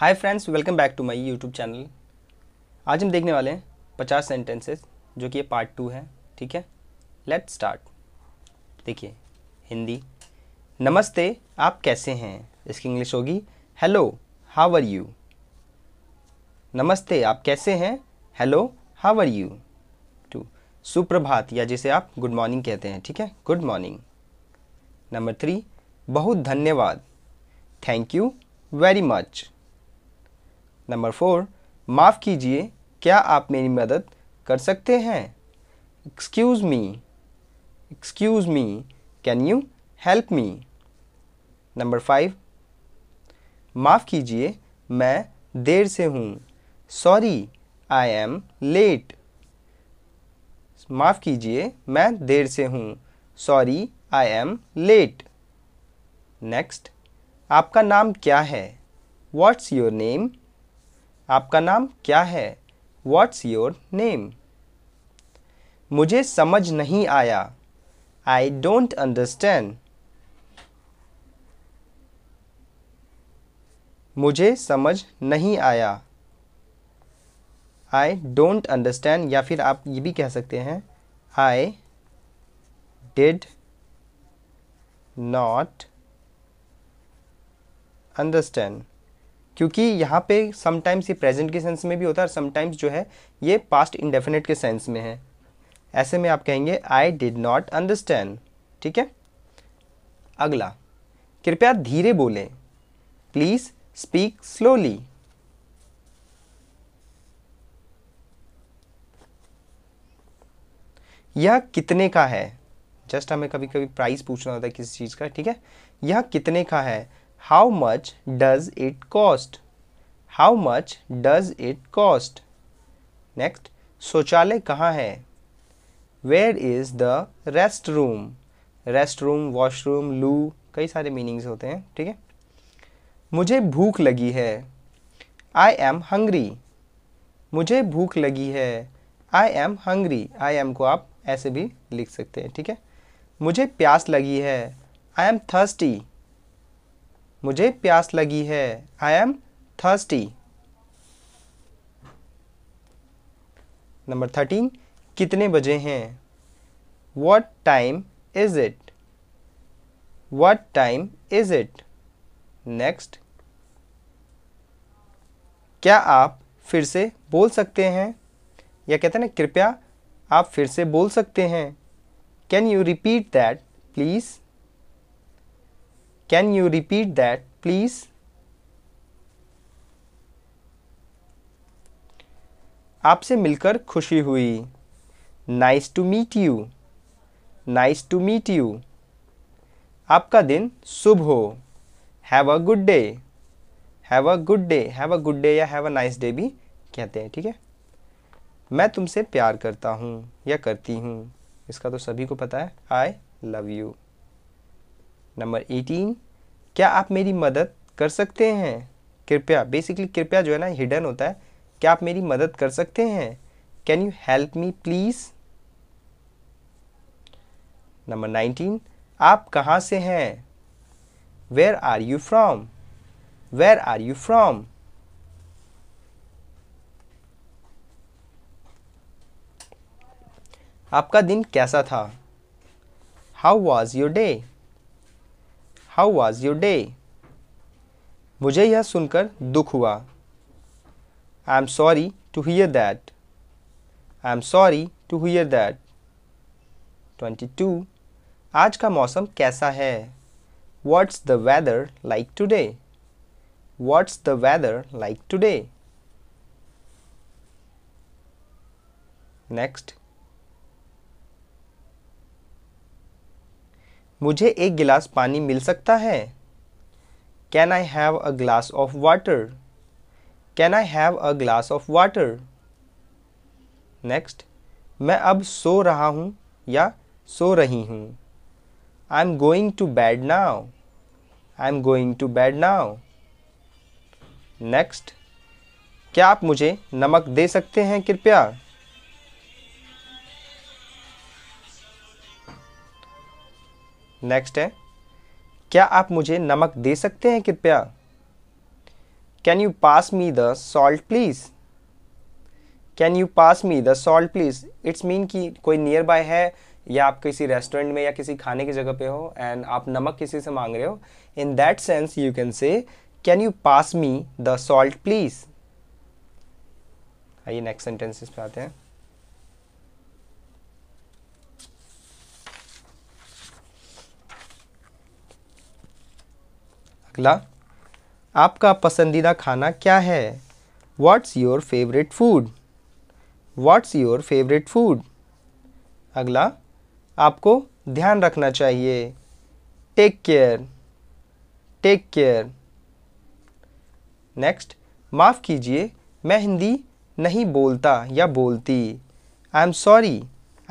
Hi friends welcome back to my YouTube channel आज हम देखने वाले हैं पचास सेंटेंसेस जो कि ये पार्ट टू है ठीक है लेट स्टार्ट देखिए हिंदी नमस्ते आप कैसे हैं इसकी इंग्लिश होगी हेलो हाउ आर यू नमस्ते आप कैसे हैं hello how are you two सुप्रभात या जिसे आप गुड मॉर्निंग कहते हैं ठीक है गुड मॉर्निंग नंबर थ्री बहुत धन्यवाद thank you very much number four माफ़ कीजिए क्या आप मेरी मदद कर सकते हैं excuse me excuse me can you help me number five माफ़ कीजिए मैं देर से हूँ सॉरी आई एम लेट माफ़ कीजिए मैं देर से हूँ sorry I am late next आपका नाम क्या है वाट्स योर नेम आपका नाम क्या है व्हाट्स योर नेम मुझे समझ नहीं आया आई डोंट अंडरस्टैंड मुझे समझ नहीं आया आई डोंट अंडरस्टैंड या फिर आप ये भी कह सकते हैं आई डिड नॉट अंडरस्टैंड क्योंकि यहाँ पे समटाइम्स ये प्रेजेंट के सेंस में भी होता है समटाइम्स जो है ये पास्ट इंडेफिनेट के सेंस में है ऐसे में आप कहेंगे आई डिड नॉट अंडरस्टैंड ठीक है अगला कृपया धीरे बोलें प्लीज़ स्पीक स्लोली यह कितने का है जस्ट हमें कभी कभी प्राइस पूछना होता है किसी चीज़ का ठीक है यह कितने का है how much does it cost how much does it cost next शौचालय कहाँ है where is the rest room rest room washroom loo कई सारे मीनिंग्स होते हैं ठीक है मुझे भूख लगी है आई एम हंग्री मुझे भूख लगी है I am hungry I am को आप ऐसे भी लिख सकते हैं ठीक है मुझे प्यास लगी है आई एम थर्स्टी मुझे प्यास लगी है I am thirsty number thirteen कितने बजे हैं what time is it what time is it next क्या आप फिर से बोल सकते हैं या कहते हैं ना कृपया आप फिर से बोल सकते हैं can you repeat that please Can you repeat that please? आपसे मिलकर खुशी हुई nice to meet you nice to meet you आपका दिन शुभ हो have a good day have a good day have a good day या हैव अ नाइस डे भी कहते हैं ठीक है मैं तुमसे प्यार करता हूँ या करती हूँ इसका तो सभी को पता है I love you number eighteen क्या आप मेरी मदद कर सकते हैं कृपया बेसिकली कृपया जो है ना हिडन होता है क्या आप मेरी मदद कर सकते हैं can you help me please number nineteen आप कहाँ से हैं where are you from where are you from आपका दिन कैसा था how was your day how was your day मुझे यह सुनकर दुख हुआ I am sorry to hear that I am sorry to hear that twenty two आज का मौसम कैसा है what's the weather like today what's the weather like today next मुझे एक गिलास पानी मिल सकता है can I have a glass of water can I have a glass of water next मैं अब सो रहा हूँ या सो रही हूँ I am going to bed now I am going to bed now next क्या आप मुझे नमक दे सकते हैं कृपया नेक्स्ट है क्या आप मुझे नमक दे सकते हैं कृपया can you pass me the salt please can you pass me the salt please it's mean कि कोई नियर बाय है या आप किसी रेस्टोरेंट में या किसी खाने की जगह पे हो एंड आप नमक किसी से मांग रहे हो in that sense you can say can you pass me the salt please आइए नेक्स्ट सेंटेंसेस पे आते हैं अगला आपका पसंदीदा खाना क्या है what's your favourite food what's your favourite food अगला आपको ध्यान रखना चाहिए take care take care next माफ़ कीजिए मैं हिंदी नहीं बोलता या बोलती I am sorry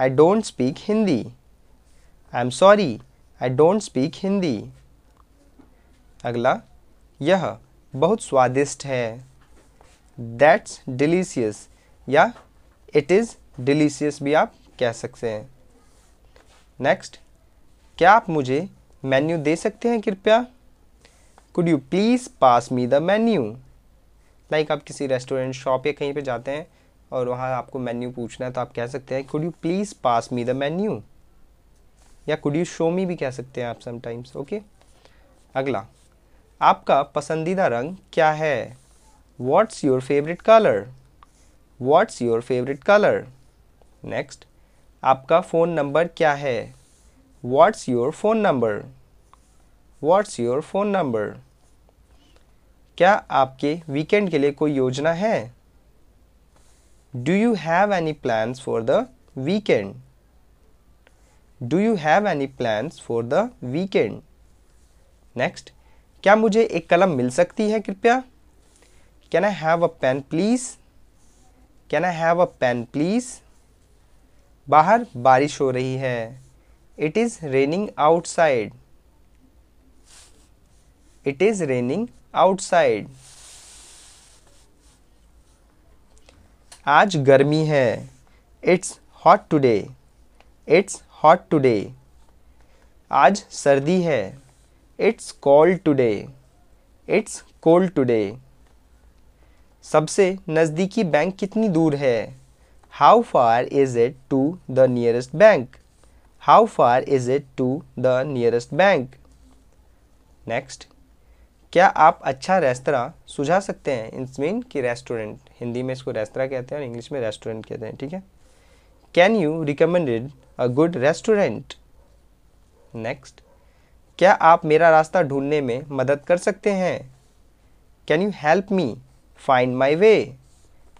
I don't speak Hindi I am sorry I don't speak Hindi अगला यह बहुत स्वादिष्ट है दैट्स डिलीशियस या इट इज़ डिलीशियस भी आप कह सकते हैं नेक्स्ट क्या आप मुझे मेन्यू दे सकते हैं कृपया could you please pass me the menu like आप किसी रेस्टोरेंट शॉप या कहीं पे जाते हैं और वहाँ आपको मेन्यू पूछना है तो आप कह सकते हैं could you please pass me the menu या कुड यू शो मी भी कह सकते हैं आप समटाइम्स ओके अगला आपका पसंदीदा रंग क्या है what's your favourite colour what's your favourite colour next आपका फ़ोन नंबर क्या है what's your phone number what's your phone number क्या आपके वीकेंड के लिए कोई योजना है do you have any plans for the weekend do you have any plans for the weekend next क्या मुझे एक कलम मिल सकती है कृपया can I have a pen please can I have a pen please बाहर बारिश हो रही है it is raining outside it is raining outside आज गर्मी है it's hot today it's hot today आज सर्दी है it's cold today it's cold today सबसे नज़दीकी बैंक कितनी दूर है how far is it to the nearest bank how far is it to the nearest bank next क्या आप अच्छा रेस्तरा सुझा सकते हैं इट्स मीन कि रेस्टोरेंट हिंदी में इसको रेस्तरा कहते हैं और इंग्लिश में रेस्टोरेंट कहते हैं ठीक है can you recommended a good restaurant next क्या आप मेरा रास्ता ढूंढने में मदद कर सकते हैं can you help me find my way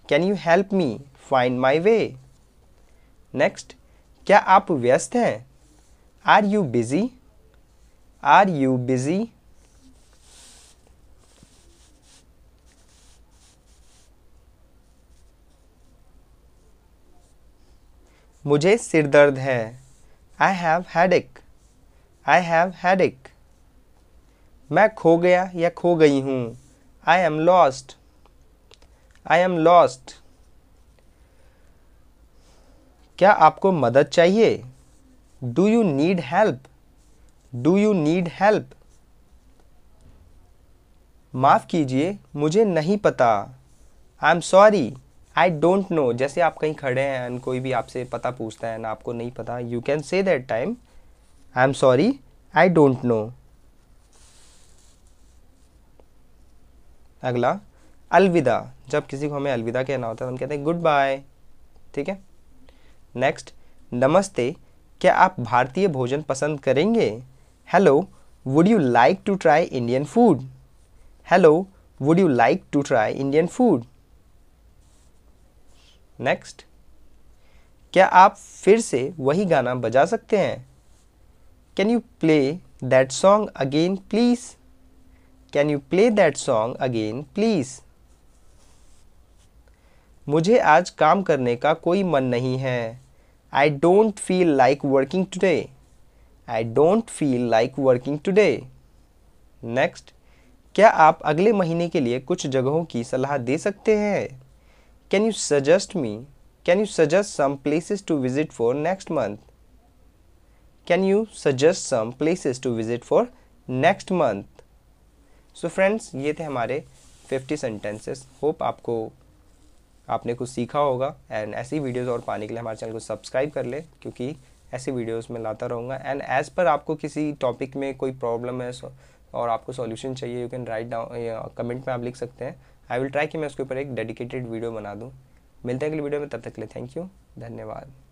can you help me find my way next क्या आप व्यस्त हैं are you busy are you busy मुझे सिर दर्द है आई हैव हैड एक आई हैव हेडेक मैं खो गया या खो गई हूँ I am lost I am lost क्या आपको मदद चाहिए do you need help do you need help माफ़ कीजिए मुझे नहीं पता I am sorry I don't know जैसे आप कहीं खड़े हैं कोई भी आपसे पता पूछता है ना आपको नहीं पता you can say that time I am sorry I don't know अगला अलविदा जब किसी को हमें अलविदा कहना होता है तो हम कहते हैं गुड बाय ठीक है नेक्स्ट नमस्ते क्या आप भारतीय भोजन पसंद करेंगे hello would you like to try Indian food hello would you like to try Indian food next क्या आप फिर से वही गाना बजा सकते हैं Can you play that song again, please? Can you play that song again, please? मुझे आज काम करने का कोई मन नहीं है I don't feel like working today I don't feel like working today next क्या आप अगले महीने के लिए कुछ जगहों की सलाह दे सकते हैं can you suggest me can you suggest some places to visit for next month can you suggest some places to visit for next month so friends ये थे हमारे 50 sentences hope आपको आपने कुछ सीखा होगा एंड ऐसी वीडियोस और पाने के लिए हमारे चैनल को सब्सक्राइब कर ले क्योंकि ऐसी वीडियोस में लाता रहूँगा एंड एज़ पर आपको किसी टॉपिक में कोई प्रॉब्लम है और आपको सॉल्यूशन चाहिए you can write down comment में आप लिख सकते हैं आई विल ट्राई कि मैं उसके ऊपर एक डेडिकेटेड वीडियो बना दूँ मिलते हैं अगले वीडियो में तब तक ले थैंक यू धन्यवाद